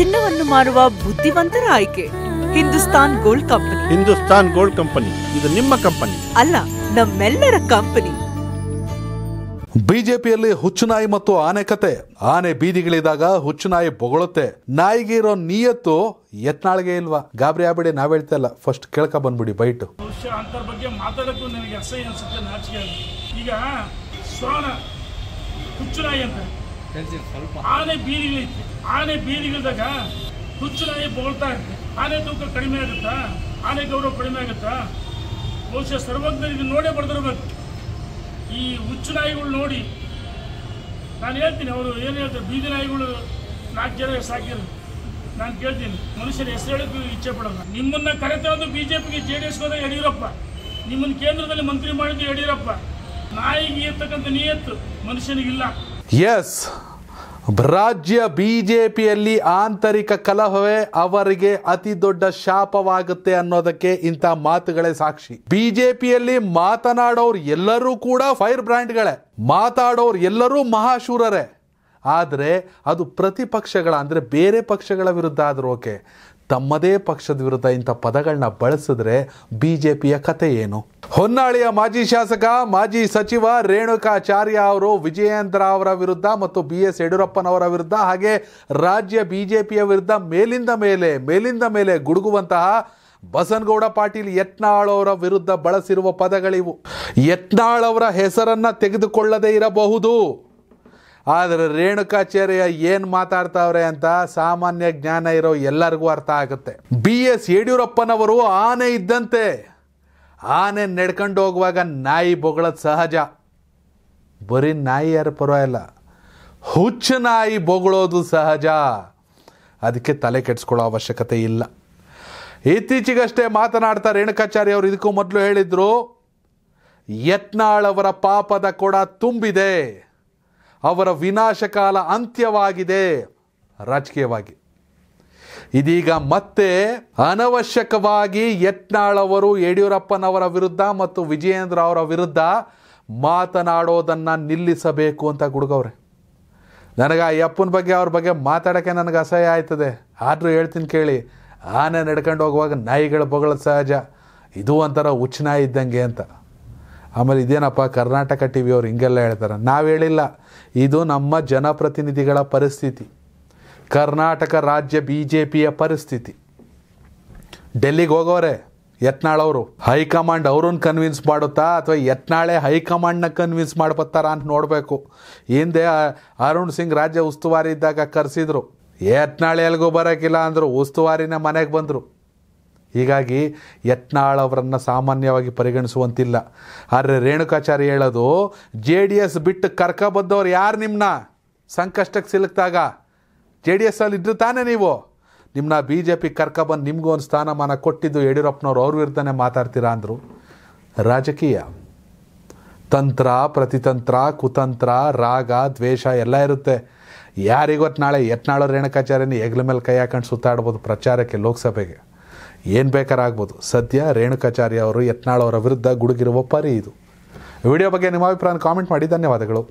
ಚಿನ್ನವನ್ನು ಮಾರುವ ಬುದ್ಧಿವಂತರ ಆಯ್ಕೆ Hindustan gold company Hindustan gold company ಇದು ನಿಮ್ಮ ಕಂಪನಿ ಅಲ್ಲ ನಮ್ಮೆಲ್ಲರ ಕಂಪನಿ ಬಿಜೆಪಿಯಲ್ಲಿ ಹುಚ್ಚುನಾಯಿ ಮತ್ತು ಆನೆ ಕತೆ ಆನೆ ಬೀದಿಗಳಿದಾಗ ಹುಚ್ಚುನಾಯಿ ಬೊಗಳುತ್ತೆ ನಾಯಿಗೆ ಇರೋ ನಿಯತ್ತು ಎತ್ನಾಳ್ಗೆ ಇಲ್ವಾ ಗಾಬರಿ ಆಬಿಡಿ ನಾವ್ ಹೇಳ್ತಾ ಇಲ್ಲ ಫಸ್ಟ್ ಕೇಳ್ಕ ಬಂದ್ಬಿಡಿ ಬೈಟು ಬಗ್ಗೆ ನನಗೆ ಈಗ ಅಂತ ಸ್ವಲ್ಪ ಆನೆ ಬೀದಿಗಳೈತಿ ಆನೆ ಬೀದಿಗಿಲ್ದಾಗ ಹುಚ್ಚು ನಾಯಿ ಬೋಳ್ತಾ ಆನೆ ತೂಕ ಕಡಿಮೆ ಆಗುತ್ತಾ ಆನೆ ಗೌರವ ಕಡಿಮೆ ಆಗುತ್ತಾ ಬಹುಶಃ ಸರ್ವಜ್ಞರಿಗೆ ನೋಡೇ ಬರ್ದಿರ್ಬೇಕು ಈ ಹುಚ್ಚು ನಾಯಿಗಳು ನೋಡಿ ನಾನು ಹೇಳ್ತೀನಿ ಅವರು ಏನು ಹೇಳ್ತಾರೆ ಬೀದಿ ನಾಯಿಗಳು ನಾಲ್ಕು ಜನ ನಾನು ಕೇಳ್ತೀನಿ ಮನುಷ್ಯರ ಹೆಸರು ಹೇಳೋಕ್ಕೂ ಇಚ್ಛೆ ಪಡೋಲ್ಲ ನಿಮ್ಮನ್ನ ಕರೆತಂದು ಬಿ ಜೆ ಪಿಗೆ ಜೆ ಡಿ ಎಸ್ ಹೋದ ಯಡಿಯೂರಪ್ಪ ನಿಮ್ಮನ್ನು ಕೇಂದ್ರದಲ್ಲಿ ಮಂತ್ರಿ ಮಾಡಿದ್ದು ಯಡಿಯೂರಪ್ಪ ನಾಯಿಗೆ ಇರ್ತಕ್ಕಂಥ ನಿಯತ್ತು ಮನುಷ್ಯನಿಗಿಲ್ಲ ಎಸ್ ರಾಜ್ಯ ಬಿಜೆಪಿಯಲ್ಲಿ ಆಂತರಿಕ ಕಲಹವೇ ಅವರಿಗೆ ಅತಿ ದೊಡ್ಡ ಶಾಪವಾಗುತ್ತೆ ಅನ್ನೋದಕ್ಕೆ ಇಂಥ ಮಾತುಗಳೇ ಸಾಕ್ಷಿ ಬಿಜೆಪಿಯಲ್ಲಿ ಮಾತನಾಡೋರು ಎಲ್ಲರೂ ಕೂಡ ಫೈರ್ ಬ್ರ್ಯಾಂಡ್ಗಳೇ ಮಾತಾಡೋರು ಎಲ್ಲರೂ ಮಹಾಶೂರರೇ ಆದರೆ ಅದು ಪ್ರತಿಪಕ್ಷಗಳ ಅಂದರೆ ಬೇರೆ ಪಕ್ಷಗಳ ವಿರುದ್ಧ ಆದರೂ ಓಕೆ ತಮ್ಮದೇ ಪಕ್ಷದ ವಿರುದ್ಧ ಇಂಥ ಪದಗಳನ್ನ ಬಳಸಿದ್ರೆ ಬಿ ಜೆ ಪಿಯ ಕತೆ ಏನು ಹೊನ್ನಾಳಿಯ ಮಾಜಿ ಶಾಸಕ ಮಾಜಿ ಸಚಿವ ರೇಣುಕಾಚಾರ್ಯ ಅವರು ವಿಜಯೇಂದ್ರ ಅವರ ವಿರುದ್ಧ ಮತ್ತು ಬಿ ಎಸ್ ಯಡಿಯೂರಪ್ಪನವರ ವಿರುದ್ಧ ಹಾಗೆ ರಾಜ್ಯ ಬಿ ಜೆ ಪಿಯ ವಿರುದ್ಧ ಮೇಲಿಂದ ಮೇಲೆ ಮೇಲಿಂದ ಮೇಲೆ ಗುಡುಗುವಂತಹ ಬಸನಗೌಡ ಪಾಟೀಲ್ ಯತ್ನಾಳ್ ಅವರ ವಿರುದ್ಧ ಬಳಸಿರುವ ಪದಗಳಿವು ಯತ್ನಾಳ್ ಅವರ ಹೆಸರನ್ನು ತೆಗೆದುಕೊಳ್ಳದೇ ಇರಬಹುದು ಆದರೆ ರೇಣುಕಾಚಾರ್ಯ ಏನು ಮಾತಾಡ್ತಾವ್ರೆ ಅಂತ ಸಾಮಾನ್ಯ ಜ್ಞಾನ ಇರೋ ಎಲ್ಲರಿಗೂ ಅರ್ಥ ಆಗುತ್ತೆ ಬಿ ಎಸ್ ಯಡಿಯೂರಪ್ಪನವರು ಆನೆ ಇದ್ದಂತೆ ಆನೆ ನಡ್ಕೊಂಡು ಹೋಗುವಾಗ ನಾಯಿ ಬೊಗಳೋದು ಸಹಜ ಬರೀ ನಾಯಿ ಯಾರು ಪರವಾಗಿಲ್ಲ ಹುಚ್ಚು ನಾಯಿ ಬೊಗಳೋದು ಸಹಜ ಅದಕ್ಕೆ ತಲೆ ಕೆಡಿಸ್ಕೊಳ್ಳೋ ಅವಶ್ಯಕತೆ ಇಲ್ಲ ಇತ್ತೀಚೆಗಷ್ಟೇ ಮಾತನಾಡ್ತಾ ರೇಣುಕಾಚಾರ್ಯ ಅವರು ಇದಕ್ಕೂ ಮೊದಲು ಹೇಳಿದರು ಯತ್ನಾಳವರ ಪಾಪದ ಕೊಡ ತುಂಬಿದೆ ಅವರ ವಿನಾಶಕಾಲ ಅಂತ್ಯವಾಗಿದೆ ರಾಜಕೀಯವಾಗಿ ಇದೀಗ ಮತ್ತೆ ಅನವಶ್ಯಕವಾಗಿ ಯತ್ನಾಳವರು ಯಡಿಯೂರಪ್ಪನವರ ವಿರುದ್ಧ ಮತ್ತು ವಿಜಯೇಂದ್ರ ಅವರ ವಿರುದ್ಧ ಮಾತನಾಡೋದನ್ನು ನಿಲ್ಲಿಸಬೇಕು ಅಂತ ಗುಡುಗವ್ರೆ ನನಗೆ ಆ ಯಪ್ಪನ ಬಗ್ಗೆ ಅವ್ರ ಬಗ್ಗೆ ಮಾತಾಡೋಕ್ಕೆ ನನಗೆ ಅಸಹ್ಯ ಆಯ್ತದೆ ಆದರೂ ಹೇಳ್ತೀನಿ ಕೇಳಿ ಆನೆ ನಡ್ಕೊಂಡು ಹೋಗುವಾಗ ನಾಯಿಗಳ ಬೊಗಳ ಸಹಜ ಇದು ಒಂಥರ ಉಚ್ಚನಾಯಿ ಇದ್ದಂಗೆ ಅಂತ ಆಮೇಲೆ ಇದೇನಪ್ಪ ಕರ್ನಾಟಕ ಟಿ ಅವರು ಹಿಂಗೆಲ್ಲ ಹೇಳ್ತಾರೆ ನಾವು ಹೇಳಿಲ್ಲ ಇದು ನಮ್ಮ ಜನಪ್ರತಿನಿಧಿಗಳ ಪರಿಸ್ಥಿತಿ ಕರ್ನಾಟಕ ರಾಜ್ಯ ಬಿ ಜೆ ಪಿಯ ಪರಿಸ್ಥಿತಿ ಡೆಲ್ಲಿಗೆ ಹೋಗೋರೆ ಯತ್ನಾಳ್ ಅವರು ಹೈಕಮಾಂಡ್ ಅವ್ರನ್ನ ಕನ್ವಿನ್ಸ್ ಮಾಡುತ್ತಾ ಅಥವಾ ಯತ್ನಾಳೆ ಹೈಕಮಾಂಡ್ನ ಕನ್ವಿನ್ಸ್ ಮಾಡ್ಬತ್ತಾರ ಅಂತ ನೋಡಬೇಕು ಹಿಂದೆ ಅರುಣ್ ಸಿಂಗ್ ರಾಜ್ಯ ಉಸ್ತುವಾರಿ ಇದ್ದಾಗ ಕರೆಸಿದ್ರು ಯತ್ನಾಳೆ ಎಲ್ಗೂ ಬರೋಕ್ಕಿಲ್ಲ ಅಂದರು ಉಸ್ತುವಾರಿನ ಮನೆಗೆ ಬಂದರು ಹೀಗಾಗಿ ಯತ್ನಾಳ್ ಅವರನ್ನು ಸಾಮಾನ್ಯವಾಗಿ ಪರಿಗಣಿಸುವಂತಿಲ್ಲ ಆದರೆ ರೇಣುಕಾಚಾರ್ಯ ಹೇಳೋದು ಜೆ ಡಿ ಎಸ್ ಬಿಟ್ಟು ಬಂದವರು ಯಾರು ನಿಮ್ಮನ್ನ ಸಂಕಷ್ಟಕ್ಕೆ ಸಿಲುಕಿದಾಗ ಜೆ ಡಿ ಎಸ್ಸಲ್ಲಿ ಇದ್ದರು ತಾನೇ ನೀವು ನಿಮ್ಮನ್ನ ಬಿ ಜೆ ಪಿ ಬಂದು ನಿಮಗೂ ಒಂದು ಸ್ಥಾನಮಾನ ಕೊಟ್ಟಿದ್ದು ಯಡಿಯೂರಪ್ಪನವ್ರು ಅವ್ರ ವಿರುದ್ಧನೇ ಮಾತಾಡ್ತೀರಾ ಅಂದರು ರಾಜಕೀಯ ತಂತ್ರ ಪ್ರತಿತಂತ್ರ ಕುತಂತ್ರ ರಾಗ ದ್ವೇಷ ಎಲ್ಲ ಇರುತ್ತೆ ಯಾರಿಗೊತ್ತು ನಾಳೆ ಯತ್ನಾಳ ರೇಣುಕಾಚಾರ್ಯನ ಹೆಗ್ಲ ಮೇಲೆ ಕೈ ಹಾಕೊಂಡು ಸುತ್ತಾಡ್ಬೋದು ಪ್ರಚಾರಕ್ಕೆ ಲೋಕಸಭೆಗೆ ಏನು ಬೇಕಾರಾಗ್ಬೋದು ಸದ್ಯ ರೇಣುಕಾಚಾರ್ಯ ಅವರು ಯತ್ನಾಳ್ ಅವರ ವಿರುದ್ಧ ಗುಡುಗಿರುವ ಪರಿ ಇದು ವಿಡಿಯೋ ಬಗ್ಗೆ ನಿಮ್ಮ ಅಭಿಪ್ರಾಯ ಕಾಮೆಂಟ್ ಮಾಡಿ ಧನ್ಯವಾದಗಳು